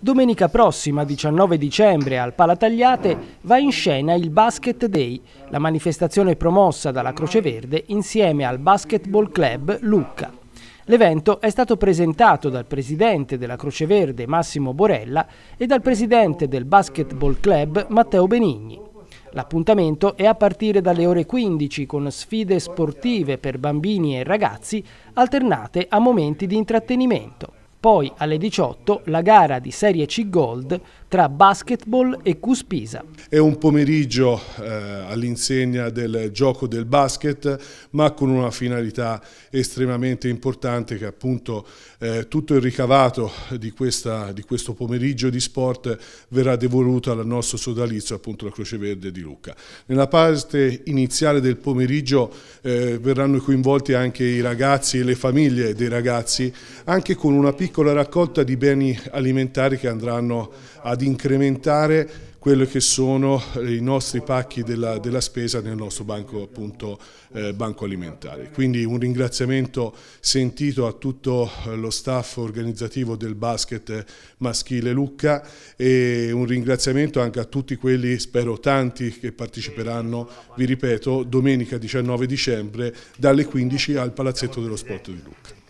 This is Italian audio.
Domenica prossima, 19 dicembre, al Palatagliate, va in scena il Basket Day, la manifestazione promossa dalla Croce Verde insieme al Basketball Club Lucca. L'evento è stato presentato dal presidente della Croce Verde Massimo Borella e dal presidente del Basketball Club Matteo Benigni. L'appuntamento è a partire dalle ore 15 con sfide sportive per bambini e ragazzi alternate a momenti di intrattenimento. Poi alle 18 la gara di Serie C Gold tra basketball e Cuspisa. È un pomeriggio eh, all'insegna del gioco del basket ma con una finalità estremamente importante che appunto eh, tutto il ricavato di, questa, di, questo pomeriggio di sport verrà devoluto al nostro sodalizio appunto la Croce Verde di Lucca. Nella parte iniziale del pomeriggio eh, verranno coinvolti anche i ragazzi e le famiglie dei ragazzi anche con una piccola piccola raccolta di beni alimentari che andranno ad incrementare quelli che sono i nostri pacchi della, della spesa nel nostro banco, appunto, eh, banco, alimentare. Quindi un ringraziamento sentito a tutto eh, lo staff organizzativo del basket maschile Lucca e un ringraziamento anche a tutti quelli, spero tanti, che parteciperanno, vi ripeto, domenica 19 dicembre dalle 15 al Palazzetto dello Sport di Lucca.